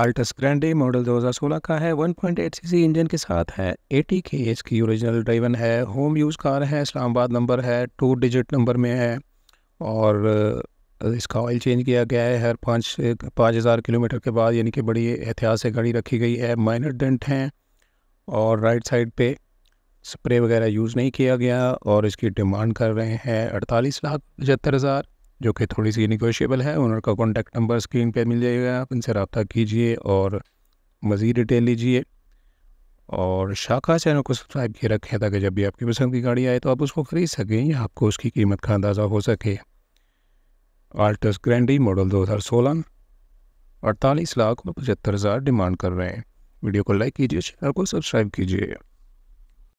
आल्टस Grande model 2016 का है 1.8 CC engine के साथ है 80 के एच की ओरिजिनल ड्राइवन है होम यूज़ कार है इस्लामाबाद नंबर है टू डिजिट नंबर में है और इसका ऑयल चेंज किया गया है हर पाँच पाँच हज़ार किलोमीटर के बाद यानी कि बड़ी एहतियात से गाड़ी रखी गई है माइनर डेंट हैं और राइट साइड पे स्प्रे वगैरह यूज़ नहीं किया गया और इसकी डिमांड कर रहे हैं अड़तालीस लाख पचहत्तर हज़ार जो कि थोड़ी सी निगोशियबल है उनका कॉन्टैक्ट नंबर स्क्रीन पर मिल जाएगा आप इनसे रबता कीजिए और मज़ीद डिटेल लीजिए और शाखा चैनल को सब्सक्राइब किए रखें ताकि जब भी आपकी पसंद की गाड़ी आए तो आप उसको ख़रीद सकें या आपको उसकी कीमत का अंदाज़ा हो सके आल्टस ग्रैंडी मॉडल 2016 अड़तालीस लाख और पचहत्तर हज़ार डिमांड कर रहे हैं वीडियो को लाइक कीजिए चैनल को सब्सक्राइब कीजिए